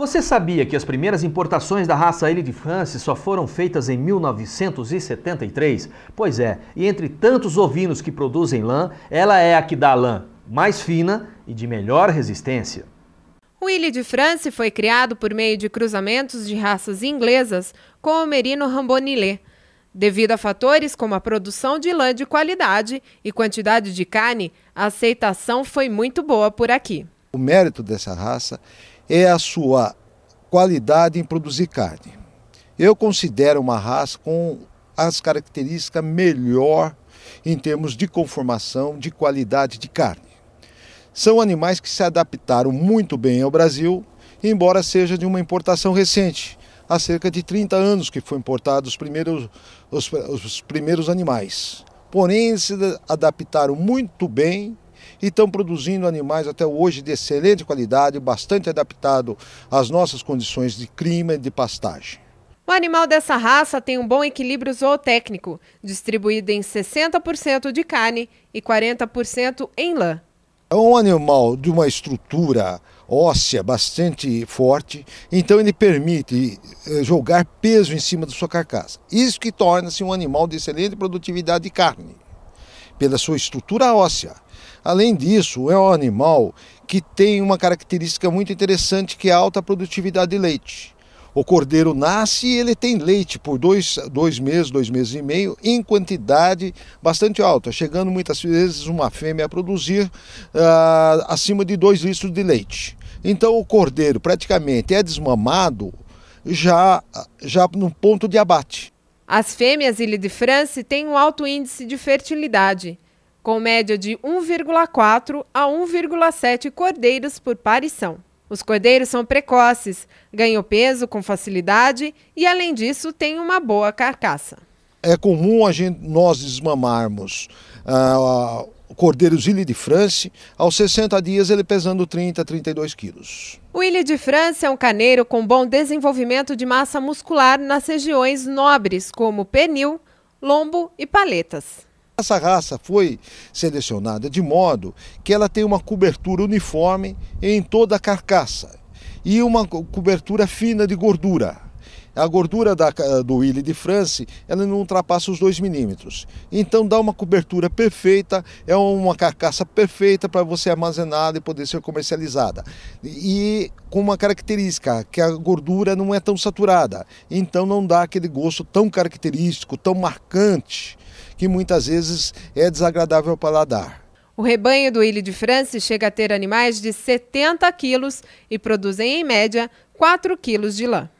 Você sabia que as primeiras importações da raça Ile de France só foram feitas em 1973? Pois é, e entre tantos ovinos que produzem lã, ela é a que dá lã mais fina e de melhor resistência. O Ilha de France foi criado por meio de cruzamentos de raças inglesas com o merino rambonilé. Devido a fatores como a produção de lã de qualidade e quantidade de carne, a aceitação foi muito boa por aqui. O mérito dessa raça é a sua qualidade em produzir carne. Eu considero uma raça com as características melhor em termos de conformação, de qualidade de carne. São animais que se adaptaram muito bem ao Brasil, embora seja de uma importação recente, há cerca de 30 anos que foi importados os primeiros, os, os primeiros animais. Porém, se adaptaram muito bem e estão produzindo animais até hoje de excelente qualidade, bastante adaptado às nossas condições de clima e de pastagem. O animal dessa raça tem um bom equilíbrio zootécnico, distribuído em 60% de carne e 40% em lã. É um animal de uma estrutura óssea bastante forte, então ele permite eh, jogar peso em cima da sua carcaça. Isso que torna-se um animal de excelente produtividade de carne, pela sua estrutura óssea. Além disso, é um animal que tem uma característica muito interessante que é a alta produtividade de leite. O cordeiro nasce e ele tem leite por dois, dois meses, dois meses e meio, em quantidade bastante alta, chegando muitas vezes uma fêmea a produzir ah, acima de dois litros de leite. Então o cordeiro praticamente é desmamado já, já no ponto de abate. As fêmeas Ilha de France têm um alto índice de fertilidade com média de 1,4 a 1,7 cordeiros por parição. Os cordeiros são precoces, ganham peso com facilidade e, além disso, têm uma boa carcaça. É comum a gente, nós desmamarmos ah, cordeiros Ilha de France, aos 60 dias ele pesando 30, 32 quilos. O Ilha de France é um carneiro com bom desenvolvimento de massa muscular nas regiões nobres, como pernil, lombo e paletas. Essa raça foi selecionada de modo que ela tem uma cobertura uniforme em toda a carcaça e uma cobertura fina de gordura a gordura da, do Willy de France ela não ultrapassa os 2 milímetros. Então dá uma cobertura perfeita, é uma carcaça perfeita para você armazenar e poder ser comercializada. E com uma característica, que a gordura não é tão saturada, então não dá aquele gosto tão característico, tão marcante, que muitas vezes é desagradável ao paladar. O rebanho do Ilho de France chega a ter animais de 70 quilos e produzem, em média, 4 quilos de lã.